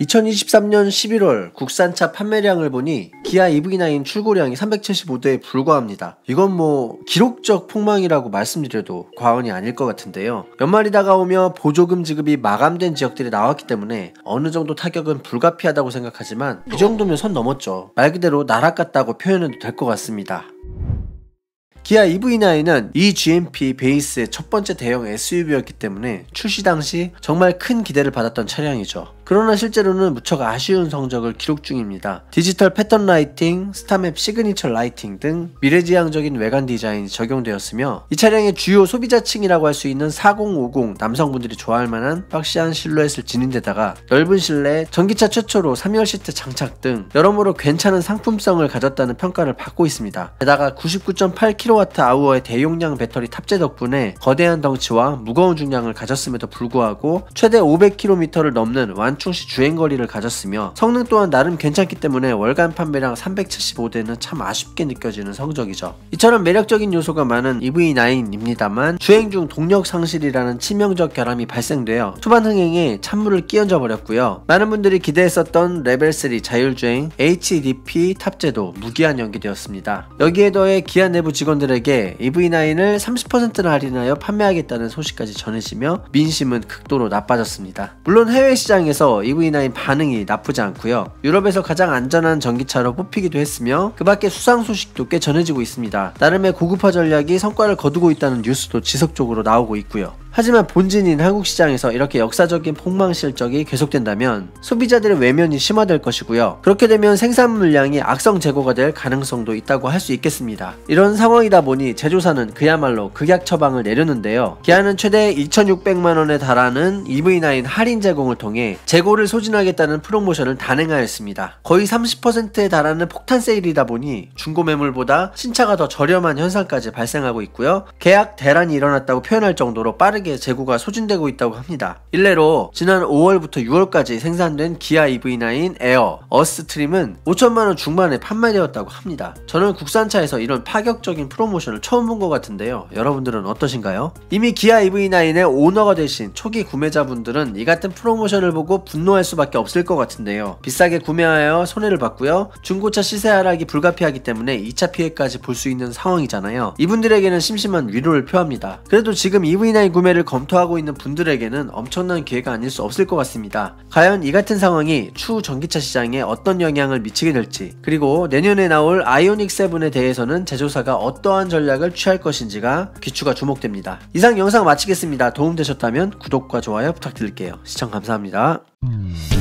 2023년 11월 국산차 판매량을 보니 기아 EV9 출고량이 375대에 불과합니다. 이건 뭐 기록적 폭망이라고 말씀드려도 과언이 아닐 것 같은데요. 연말이 다가오며 보조금 지급이 마감된 지역들이 나왔기 때문에 어느 정도 타격은 불가피하다고 생각하지만 이 정도면 선 넘었죠. 말 그대로 날아갔다고 표현해도 될 것 같습니다. 기아 EV9은 EGMP 베이스의 첫 번째 대형 SUV였기 때문에 출시 당시 정말 큰 기대를 받았던 차량이죠. 그러나 실제로는 무척 아쉬운 성적을 기록 중입니다. 디지털 패턴 라이팅, 스타맵 시그니처 라이팅 등 미래지향적인 외관 디자인이 적용되었으며 이 차량의 주요 소비자층이라고 할 수 있는 4050 남성분들이 좋아할 만한 박시한 실루엣을 지닌 데다가 넓은 실내, 전기차 최초로 3열 시트 장착 등 여러모로 괜찮은 상품성을 가졌다는 평가를 받고 있습니다. 게다가 99.8kWh의 대용량 배터리 탑재 덕분에 거대한 덩치와 무거운 중량을 가졌음에도 불구하고 최대 500km를 넘는 완 만충시 주행거리를 가졌으며 성능 또한 나름 괜찮기 때문에 월간 판매량 375대는 참 아쉽게 느껴지는 성적이죠. 이처럼 매력적인 요소가 많은 EV9입니다만 주행 중 동력 상실이라는 치명적 결함이 발생되어 초반 흥행에 찬물을 끼얹어 버렸고요. 많은 분들이 기대했었던 레벨3 자율주행 HDP 탑재도 무기한 연기되었습니다. 여기에 더해 기아 내부 직원들에게 EV9을 30%나 할인하여 판매하겠다는 소식까지 전해지며 민심은 극도로 나빠졌습니다. 물론 해외 시장에서 따라서 EV9 반응이 나쁘지 않고요. 유럽에서 가장 안전한 전기차로 뽑히기도 했으며 그 밖에 수상 소식도 꽤 전해지고 있습니다. 나름의 고급화 전략이 성과를 거두고 있다는 뉴스도 지속적으로 나오고 있고요. 하지만 본진인 한국 시장에서 이렇게 역사적인 폭망 실적이 계속된다면 소비자들의 외면이 심화될 것이고요. 그렇게 되면 생산 물량이 악성 재고가 될 가능성도 있다고 할 수 있겠습니다. 이런 상황이다 보니 제조사는 그야말로 극약 처방을 내렸는데요. 기아는 최대 2,600만원에 달하는 EV9 할인 제공을 통해 재고를 소진하겠다는 프로모션을 단행하였습니다. 거의 30%에 달하는 폭탄 세일이다 보니 중고 매물보다 신차가 더 저렴한 현상까지 발생하고 있고요. 계약 대란이 일어났다고 표현할 정도로 빠르게 빠르게 재고가 소진되고 있다고 합니다. 일례로 지난 5월부터 6월까지 생산된 기아 EV9 에어 어스트림은 5천만원 중반에 판매되었다고 합니다. 저는 국산차에서 이런 파격적인 프로모션을 처음 본 것 같은데요. 여러분들은 어떠신가요? 이미 기아 EV9의 오너가 되신 초기 구매자분들은 이 같은 프로모션을 보고 분노할 수밖에 없을 것 같은데요. 비싸게 구매하여 손해를 봤고요. 중고차 시세 하락이 불가피하기 때문에 2차 피해까지 볼 수 있는 상황이잖아요. 이분들에게는 심심한 위로를 표합니다. 그래도 지금 EV9 구매를 구매를 검토하고 있는 분들에게는 엄청난 기회가 아닐 수 없을 것 같습니다. 과연 이 같은 상황이 추후 전기차 시장에 어떤 영향을 미치게 될지 그리고 내년에 나올 아이오닉 7에 대해서는 제조사가 어떠한 전략을 취할 것인지가 귀추가 주목됩니다. 이상 영상 마치겠습니다. 도움되셨다면 구독과 좋아요 부탁드릴게요. 시청 감사합니다. 음...